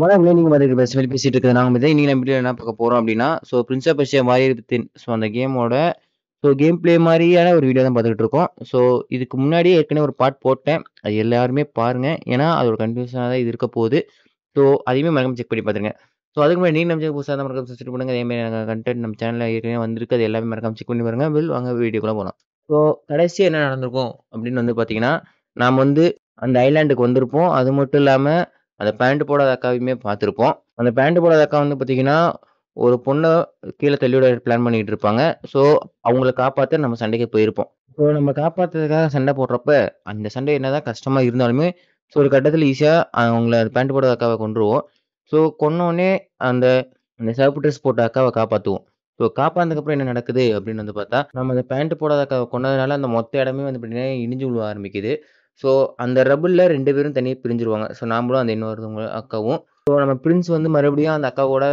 வணக்கம் நீங்கள் மாதிரி பேச வெளி பேசிட்டு இருக்கிறது நாங்கள் இதை நீங்கள் வீடியோ என்ன பார்க்க போகிறோம் அப்படின்னா ஸோ பிரின்ஸ் ஆஃப் பர்ஷியா மாதிரி ஸோ அந்த கேமோட ஸோ கேம் பிளே மாதிரியான ஒரு வீடியோ தான் பார்த்துக்கிட்டு இருக்கோம் ஸோ இதுக்கு முன்னாடியே ஏற்கனவே ஒரு பாட் போட்டேன் அது எல்லாருமே பாருங்கள் ஏன்னா அது ஒரு கன்ஃபியூஷனாக தான் இது இருக்க போகுது ஸோ அதையுமே மறக்காம செக் பண்ணி பார்த்துருங்க ஸோ அதுக்கு முன்னாடி நீங்கள் நம்ம புதுசாக தான் மறக்காம சப்ஸ்கிரைப் பண்ணுங்கள் அதேமாதிரி நாங்கள் கண்டென்ட் நம்ம சேனலில் ஏற்கனவே வந்திருக்கு அது எல்லாமே மறக்காம செக் பண்ணி பாருங்கள் வில் வாங்க வீடியோக்குள்ளே போகலாம் ஸோ கடைசியாக என்ன நடந்திருக்கும் அப்படின்னு வந்து பார்த்தீங்கன்னா நாம் வந்து அந்த ஐலாண்டுக்கு வந்திருப்போம் அது மட்டும் இல்லாமல் அந்த பேண்ட் போடாத அக்காவையுமே பார்த்துருப்போம் அந்த பேண்ட் போடாத அக்கா வந்து பார்த்தீங்கன்னா ஒரு பொண்ணை கீழே தள்ளியோட பிளான் பண்ணிட்டு இருப்பாங்க ஸோ அவங்கள காப்பாற்ற நம்ம சண்டைக்கு போயிருப்போம் ஸோ நம்ம காப்பாற்றுறதுக்காக சண்டை போடுறப்ப அந்த சண்டை என்னதான் கஷ்டமாக இருந்தாலுமே ஸோ ஒரு கட்டத்தில் ஈஸியாக அவங்கள அந்த பேண்ட் போடாத அக்காவை கொண்டுருவோம் ஸோ கொன்னோடனே அந்த அந்த சிவப்பு ட்ரெஸ் போட்ட அக்காவை காப்பாற்றுவோம் ஸோ காப்பாந்ததுக்கப்புறம் என்ன நடக்குது அப்படின்னு வந்து பார்த்தா நம்ம அந்த பேண்ட் போடாத அக்காவை கொண்டதுனால அந்த மொத்த இடமே வந்து பார்த்தீங்கன்னா இடிஞ்சு விழுவ ஆரம்பிக்குது ஸோ அந்த ரபுளில் ரெண்டு பேரும் தனியாக பிரிஞ்சிருவாங்க ஸோ நாமளும் அந்த இன்னொருத்தவங்க அக்காவும் ஸோ நம்ம பிரின்ஸ் வந்து மறுபடியும் அந்த அக்கா கூட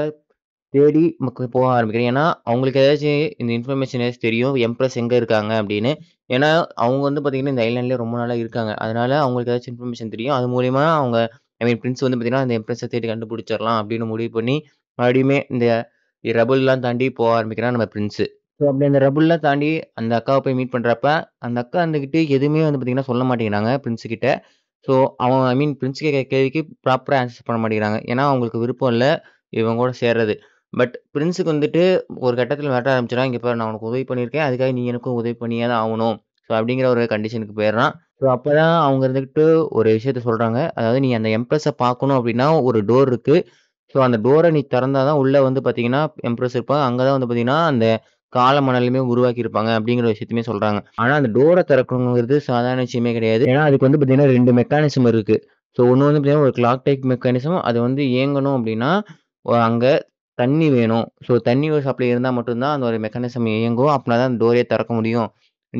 தேடி மக்கள் போக ஆரம்பிக்கிறேன் ஏன்னா அவங்களுக்கு ஏதாச்சும் இந்த இன்ஃபர்மேஷன் ஏதாச்சும் தெரியும் எம்ப்ரஸ் எங்கே இருக்காங்க அப்படின்னு ஏன்னா அவங்க வந்து பார்த்திங்கன்னா இந்த ஐலாண்ட்லேயே ரொம்ப நாளாக இருக்காங்க அதனால அவங்களுக்கு ஏதாச்சும் இன்ஃபர்மேஷன் தெரியும் அது மூலிமா அவங்க ஐ மீன் பிரின்ஸ் வந்து பார்த்திங்கன்னா அந்த எம்ப்ரஸை தேடி கண்டுபிடிச்சிடலாம் அப்படின்னு முடிவு பண்ணி மறுபடியுமே இந்த ரபுல்லாம் தாண்டி போக ஆரம்பிக்கிறான் நம்ம பிரின்ஸு ஸோ அப்படி அந்த ரபுல்லாம் தாண்டி அந்த அக்காவை போய் மீட் பண்ணுறப்ப அந்த அக்கா வந்துக்கிட்டு எதுவுமே வந்து பார்த்தீங்கன்னா சொல்ல மாட்டேங்கிறாங்க பிரின்ஸு கிட்ட ஸோ அவன் ஐ மீன் பிரின்ஸ் கேட்க கேள்விக்கு ப்ராப்பராக ஆன்சர் பண்ண மாட்டேங்கிறாங்க ஏன்னா அவங்களுக்கு விருப்பம் இல்லை இவங்க கூட சேர்றது பட் பிரின்ஸுக்கு வந்துட்டு ஒரு கட்டத்தில் வெட்ட ஆரம்பிச்சிடும் இங்கே பாரு நான் உனக்கு உதவி பண்ணியிருக்கேன் அதுக்காக நீ எனக்கும் உதவி பண்ணியே தான் ஆகணும் ஸோ அப்படிங்கிற ஒரு கண்டிஷனுக்கு போயிடுறான் ஸோ அப்போ தான் அவங்க இருந்துக்கிட்டு ஒரு விஷயத்த சொல்கிறாங்க அதாவது நீ அந்த எம்ப்ரஸை பார்க்கணும் அப்படின்னா ஒரு டோர் இருக்குது ஸோ அந்த டோரை நீ திறந்தால் தான் உள்ளே வந்து பார்த்தீங்கன்னா எம்ப்ரஸ் இருப்பாங்க அங்கே தான் வந்து பார்த்தீங்கன்னா அந்த கால மணலுமே உருவாக்கி இருப்பாங்க அப்படிங்கிற விஷயத்தையுமே சொல்றாங்க ஆனா அந்த டோரை திறக்கணுங்கிறது சாதாரண விஷயமே கிடையாது ஏன்னா அதுக்கு வந்து பாத்தீங்கன்னா ரெண்டு மெக்கானிசம் இருக்கு ஸோ ஒன்று வந்து பார்த்தீங்கன்னா ஒரு கிளாக் டைப் மெக்கானிசம் அது வந்து இயங்கணும் அப்படின்னா அங்கே தண்ணி வேணும் ஸோ தண்ணி ஒரு சப்ளை இருந்தால் மட்டும்தான் அந்த ஒரு மெக்கானிசம் இயங்கும் அப்படின்னா தான் அந்த டோரையை திறக்க முடியும்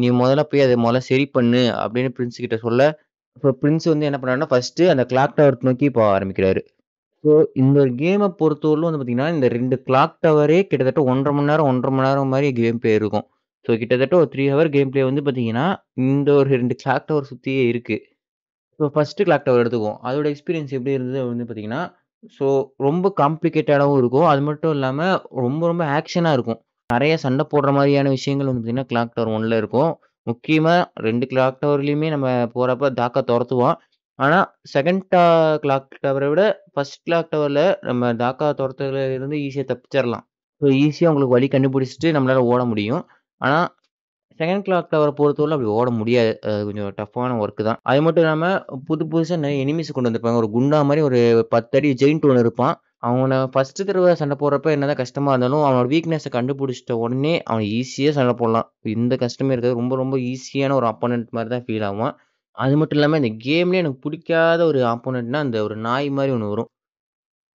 நீ முதல்ல போய் அதை முதல்ல சரி பண்ணு அப்படின்னு பிரின்ஸ் கிட்ட சொல்ல ஸோ பிரின்ஸ் வந்து என்ன பண்ணாருன்னா ஃபர்ஸ்ட் அந்த கிளாக் டவர் நோக்கி போக ஆரம்பிக்கிறாரு ஸோ இந்த கேமை பொறுத்தவரையிலும் வந்து பார்த்தீங்கன்னா இந்த ரெண்டு கிளாக் டவரே கிட்டத்தட்ட ஒன்றரை மணி நேரம் ஒன்றரை மணி நேரம் மாதிரி கேம் பிளே இருக்கும் ஸோ கிட்டத்தட்ட ஒரு த்ரீ ஹவர் கேம் பிளே வந்து பார்த்தீங்கன்னா இந்த ஒரு ரெண்டு கிளாக் டவர் சுற்றியே இருக்குது ஸோ ஃபஸ்ட்டு கிளாக் டவர் எடுத்துக்குவோம் அதோட எக்ஸ்பீரியன்ஸ் எப்படி இருந்தது வந்து பார்த்தீங்கன்னா ஸோ ரொம்ப காம்ப்ளிகேட்டடாகவும் இருக்கும் அது மட்டும் இல்லாமல் ரொம்ப ரொம்ப ஆக்ஷனாக இருக்கும் நிறைய சண்டை போடுற மாதிரியான விஷயங்கள் வந்து பார்த்தீங்கன்னா கிளாக் டவர் ஒன்றில் இருக்கும் முக்கியமாக ரெண்டு கிளாக் டவர்லேயுமே நம்ம போகிறப்ப தாக்கா துரத்துவோம் ஆனால் செகண்ட் கிளாக் டவரை விட ஃபர்ஸ்ட் கிளாக் டவரில் நம்ம தாக்கா துரத்துல இருந்து ஈஸியாக தப்பிச்சிடலாம் ஸோ ஈஸியாக உங்களுக்கு வழி கண்டுபிடிச்சிட்டு நம்மளால் ஓட முடியும் ஆனால் செகண்ட் கிளாக் டவரை பொறுத்தவரை அப்படி ஓட முடியாது அது கொஞ்சம் டஃப்பான ஒர்க்கு தான் அது மட்டும் இல்லாமல் புது புதுசாக நிறைய எனிமிஸ் கொண்டு வந்திருப்பாங்க ஒரு குண்டா மாதிரி ஒரு பத்தடி ஜெயிண்ட் ஒன்று இருப்பான் அவனை ஃபஸ்ட்டு தடவை சண்டை போடுறப்ப என்னதான் கஷ்டமாக இருந்தாலும் அவனோட வீக்னஸை கண்டுபிடிச்சிட்ட உடனே அவன் ஈஸியாக சண்டை போடலாம் இந்த கஷ்டமே இருக்காது ரொம்ப ரொம்ப ஈஸியான ஒரு அப்போனண்ட் மாதிரி தான் ஃபீல் ஆகும் அது மட்டும் இல்லாமல் இந்த கேம்லேயே எனக்கு பிடிக்காத ஒரு ஆப்போனன்ட்னா, அந்த ஒரு நாய் மாதிரி ஒன்று வரும்.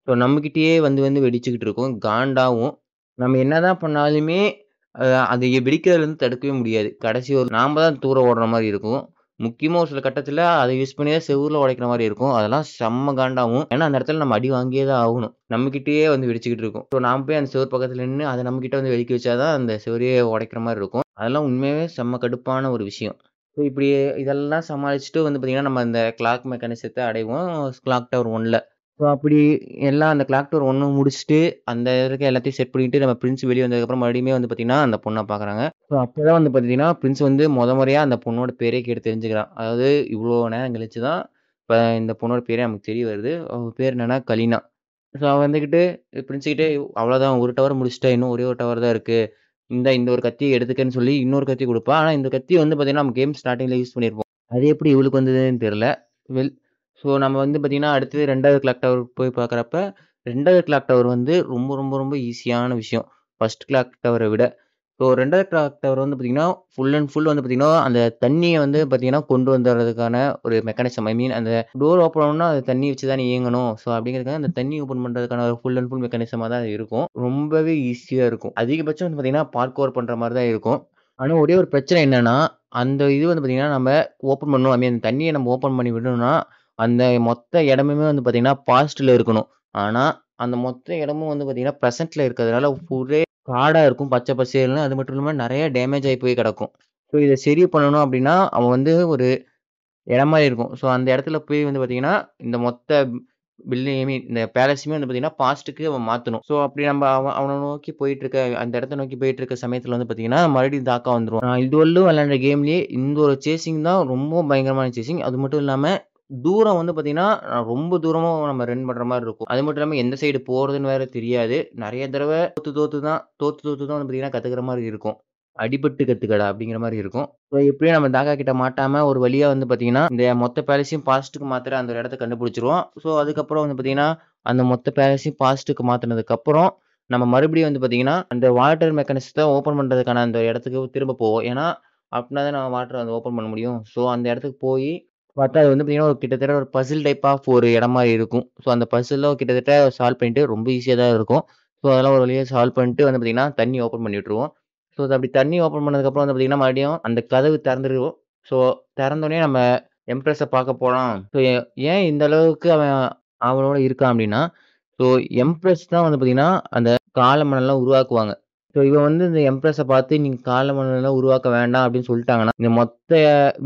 ஸோ நம்மகிட்டயே வந்து வந்து வெடிச்சுக்கிட்டு இருக்கும். காண்டாகவும் நம்ம என்ன தான் பண்ணாலுமே, அ அது தடுக்கவே முடியாது. கடைசி ஒரு நாம தான் தூரம் ஓடுற மாதிரி இருக்கும். முக்கியமாக ஒரு சில கட்டத்தில் அதை யூஸ் பண்ணி தான் செவுருல உடைக்கிற மாதிரி இருக்கும். அதெல்லாம் செம்ம காண்டாகும் ஏன்னா, அந்த இடத்துல நம்ம அடி வாங்கியே தான் ஆகணும். நம்மகிட்டயே வந்து வெடிச்சுக்கிட்டு இருக்கும். ஸோ நாம் போய் அந்த செவுரு பக்கத்தில் நின்று அதை நம்மக்கிட்ட வந்து வெடிக்க வச்சா தான் அந்த செவுரயே உடைக்கிற மாதிரி இருக்கும். அதெல்லாம் உண்மையாகவே செம்ம கடுப்பான ஒரு விஷயம். ஸோ இப்படி இதெல்லாம் சமாளிச்சுட்டு வந்து பார்த்திங்கன்னா நம்ம அந்த கிளாக் மெக்கானிசத்தை அடைவோம் கிளாக் டவர் ஒன்னில் ஸோ அப்படி எல்லாம் அந்த கிளாக் டவர் ஒன்று முடிச்சுட்டு அந்த இதுக்கு எல்லாத்தையும் செட் பண்ணிட்டு நம்ம பிரின்ஸ் வெளியே வந்ததுக்கப்புறம் மறுபடியுமே வந்து பார்த்திங்கன்னா அந்த பொண்ணை பார்க்குறாங்க ஸோ அப்போ தான் வந்து பார்த்தீங்கன்னா பிரின்ஸ் வந்து முத முறையாக அந்த பொண்ணோட பேரே கேட்டு தெரிஞ்சுக்கிறான் அதாவது இவ்வளோ நேரம் கழிச்சு தான் இப்போ இந்த பொண்ணோட பேரே நமக்கு தெரிய வருது அவங்க பேர் என்னென்னா கலினா ஸோ அவன் வந்துக்கிட்டு பிரின்ஸுக்கிட்டே அவ்வளோதான் ஒரு டவர் முடிச்சிட்டா இன்னும் ஒரே ஒரு டவர் தான் இருக்குது இந்த இந்த ஒரு கத்தியை எடுத்துக்கன்னு சொல்லி இன்னொரு கத்தி கொடுப்பா ஆனால் இந்த கத்தி வந்து பார்த்தீங்கன்னா நம்ம கேம் ஸ்டார்டிங்கில் யூஸ் பண்ணியிருப்போம் அது எப்படி இவளுக்கு வந்ததுன்னு தெரில வெல் ஸோ நம்ம வந்து பார்த்திங்கன்னா அடுத்தது ரெண்டாவது கிளாக் டவர் போய் பார்க்குறப்ப ரெண்டாவது கிளாக் டவர் வந்து ரொம்ப ரொம்ப ரொம்ப ஈஸியான விஷயம் ஃபஸ்ட் கிளாக் டவரை விட ஸோ ரெண்டாவது டிராக்டர் வந்து பார்த்தீங்கன்னா ஃபுல் அண்ட் ஃபுல் வந்து பார்த்தீங்கன்னா அந்த தண்ணியை வந்து பார்த்தீங்கன்னா கொண்டு வந்துடுறதுக்கான ஒரு மெக்கானிசம் ஐ மீன் அந்த டோர் ஓப்பன் ஆகணும்னா அது தண்ணி வச்சு தானே இயங்கணும் ஸோ அப்படிங்கிறது அந்த தண்ணி ஓப்பன் பண்ணுறதுக்கான ஒரு ஃபுல் அண்ட் ஃபுல் மெக்கானிசமாக தான் இருக்கும் ரொம்பவே ஈஸியாக இருக்கும் அதிகபட்சம் வந்து பார்த்திங்கன்னா பார்க் ஓவர் பண்ணுற மாதிரி தான் இருக்கும் ஆனால் ஒரே ஒரு பிரச்சனை என்னென்னா அந்த இது வந்து பார்த்தீங்கன்னா நம்ம ஓப்பன் பண்ணணும் ஐ மீன் அந்த தண்ணியை நம்ம ஓப்பன் பண்ணி விடணும்னா அந்த மொத்த இடமுமே வந்து பார்த்திங்கன்னா பாஸ்ட்டில் இருக்கணும் ஆனால் அந்த மொத்த இடமும் வந்து பார்த்தீங்கன்னா ப்ரெசென்ட்டில் இருக்கிறதுனால ஒரே காடாக இருக்கும் பச்சை பசேல்னு அது மட்டும் இல்லாமல் நிறைய டேமேஜ் ஆகி போய் கிடக்கும் ஸோ இதை சரி பண்ணணும் அப்படின்னா அவன் வந்து ஒரு இடம் மாதிரி இருக்கும் ஸோ அந்த இடத்துல போய் வந்து பார்த்தீங்கன்னா இந்த மொத்த பில்டிங் ஐ மீன் இந்த பேலஸுமே வந்து பார்த்தீங்கன்னா பாஸ்ட்டுக்கு அவன் மாற்றணும் ஸோ அப்படி நம்ம அவன் அவனை நோக்கி போயிட்டு இருக்க அந்த இடத்த நோக்கி போயிட்டு இருக்க சமயத்தில் வந்து பார்த்தீங்கன்னா மறுபடியும் தாக்கா வந்துடும் இதுவரையிலும் விளையாண்ட கேம்லேயே இந்த ஒரு சேசிங் தான் ரொம்ப பயங்கரமான சேசிங் அது மட்டும் இல்லாமல் தூரம் வந்து பார்த்தீங்கன்னா ரொம்ப தூரமாக நம்ம ரன் பண்ணுற மாதிரி இருக்கும் அது மட்டும் இல்லாமல் எந்த சைடு போகிறதுன்னு வேறு தெரியாது நிறைய தடவை தோற்று தோற்று தான் தோற்று தோற்று தான் வந்து பார்த்தீங்கன்னா கற்றுக்கிற மாதிரி இருக்கும் அடிபட்டு கற்றுக்கடா அப்படிங்கிற மாதிரி இருக்கும் ஸோ எப்படியும் நம்ம தாக்கா கிட்ட மாட்டாமல் ஒரு வழியாக வந்து பார்த்தீங்கன்னா இந்த மொத்த பேலஸையும் பாசிட்டுக்கு மாத்திர அந்த இடத்த கண்டுபிடிச்சிருவோம் ஸோ அதுக்கப்புறம் வந்து பார்த்தீங்கன்னா அந்த மொத்த பேலஸையும் பாசிட்டுக்கு மாற்றினதுக்கப்புறம் நம்ம மறுபடியும் வந்து பார்த்தீங்கன்னா அந்த வாட்டர் மெக்கானிசத்தை ஓப்பன் பண்ணுறதுக்கான அந்த இடத்துக்கு திரும்ப போவோம் ஏன்னா அப்படின்னா தான் நம்ம வாட்டர் வந்து ஓப்பன் பண்ண முடியும் ஸோ அந்த இடத்துக்கு போய் பார்த்தா அது வந்து பார்த்தீங்கன்னா ஒரு கிட்டத்தட்ட ஒரு பசில் டைப் ஆஃப் ஒரு இடம் மாதிரி இருக்கும் ஸோ அந்த பசிலில் கிட்டத்தட்ட சால்வ் பண்ணிட்டு ரொம்ப ஈஸியாக தான் இருக்கும் ஸோ அதெல்லாம் ஒரு வழியாக சால்வ் பண்ணிட்டு வந்து பார்த்தீங்கன்னா தண்ணி ஓப்பன் பண்ணி விட்ருவோம் ஸோ அப்படி தண்ணி ஓப்பன் பண்ணதுக்கப்புறம் வந்து பார்த்தீங்கன்னா மறுபடியும் அந்த கதவு திறந்துருவோம் ஸோ திறந்தோடனே நம்ம எம்ப்ரஸை பார்க்க போகலாம் ஸோ ஏன் இந்த அளவுக்கு அவன் அவனோட இருக்கான் அப்படின்னா ஸோ எம்ப்ரஸ் தான் வந்து பார்த்தீங்கன்னா அந்த காலமணெல்லாம் உருவாக்குவாங்க ஸோ இவன் வந்து இந்த எம்ப்ரஸை பார்த்து நீங்கள் கால மன்னெல்லாம் உருவாக்க வேண்டாம் அப்படின்னு சொல்லிட்டாங்கன்னா இந்த மொத்த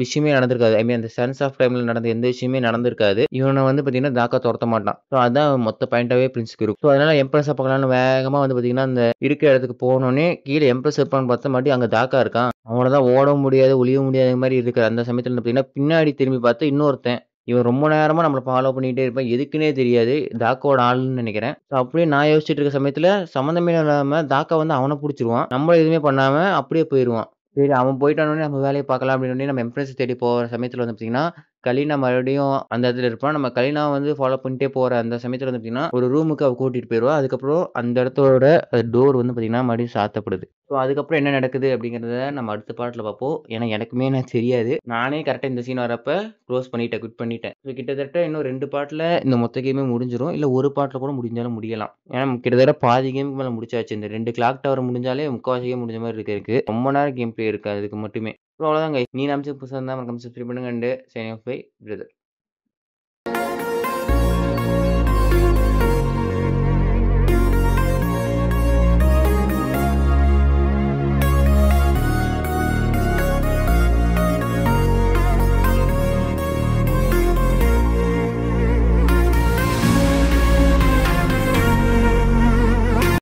விஷயமே நடந்திருக்காது ஐ மீன் அந்த சென்ஸ் ஆஃப் டைமில் நடந்த எந்த விஷயமே நடந்திருக்காது இவனை வந்து பார்த்தீங்கன்னா தாக்கா துரத்த மாட்டான் ஸோ அதான் மொத்த பாயிண்டாகவே பிரின்ஸுக்கு இருக்கும் ஸோ அதனால் எம்ப்ரஸை பார்க்கலாம்னு வேகமாக வந்து பார்த்தீங்கன்னா அந்த இருக்கிற இடத்துக்கு போனோடனே கீழே எம்ப்ரஸ் இருப்பான்னு பார்த்தா மட்டும் அங்கே தாக்கா இருக்கான் அவனை தான் ஓட முடியாது ஒளிய முடியாத மாதிரி இருக்கிற அந்த சமயத்தில் பார்த்தீங்கன்னா பின்னாடி திரும்பி பார்த்து இன்னொருத்தன் இவன் ரொம்ப நேரமாக நம்மளை ஃபாலோ பண்ணிகிட்டே இருப்பான் எதுக்குன்னே தெரியாது தாக்காவோட ஆளுன்னு நினைக்கிறேன் ஸோ அப்படியே நான் யோசிச்சுட்டு இருக்க சமயத்தில் சம்மந்தமே இல்லாமல் தாக்கா வந்து அவனை பிடிச்சிருவான் நம்மள எதுவுமே பண்ணாமல் அப்படியே போயிடுவான் சரி அவன் போயிட்டானோடனே நம்ம வேலையை பார்க்கலாம் அப்படின்னு நம்ம எம்ப்ரெஸ் தேடி போகிற சமயத்தில் வந்து பார்த்தீங்கன்னா கலினா மறுபடியும் அந்த இடத்துல இருப்பான் நம்ம கலினா வந்து ஃபாலோ பண்ணிட்டே போகிற அந்த சமயத்தில் வந்து பார்த்தீங்கன்னா ஒரு ரூமுக்கு அவள் கூட்டிகிட்டு போயிடுவா அதுக்கப்புறம் அந்த இடத்தோட டோர் வந்து பார்த்தீங்கன்னா மறுபடியும் சாத்தப்படுது ஸோ அதுக்கப்புறம் என்ன நடக்குது அப்படிங்கிறத நம்ம அடுத்த பாட்டில் பார்ப்போம் ஏன்னா எனக்குமே எனக்கு தெரியாது நானே கரெக்டாக இந்த சீன் வரப்போ க்ளோஸ் பண்ணிட்டேன் குட் பண்ணிட்டேன் ஸோ கிட்டத்தட்ட இன்னும் ரெண்டு பாட்டில் இந்த மொத்த கேமே முடிஞ்சிடும் இல்லை ஒரு பாட்டில் கூட முடிஞ்சாலும் முடியலாம் ஏன்னா கிட்டத்தட்ட பாதி கேமுக்கு மேலே முடிச்சாச்சு இந்த ரெண்டு கிளாக் டவர் முடிஞ்சாலே முக்கால்வாசி கேம் முடிஞ்ச மாதிரி இருக்கு ரொம்ப நேரம் கேம் பிளே இருக்குது அதுக்கு மட்டுமே ஸோ அவ்வளோதாங்க நீ நாமிச்சு புதுசாக இருந்தால் மறக்காம சப்ஸ்கிரைப் பண்ணுங்க and sign off by brother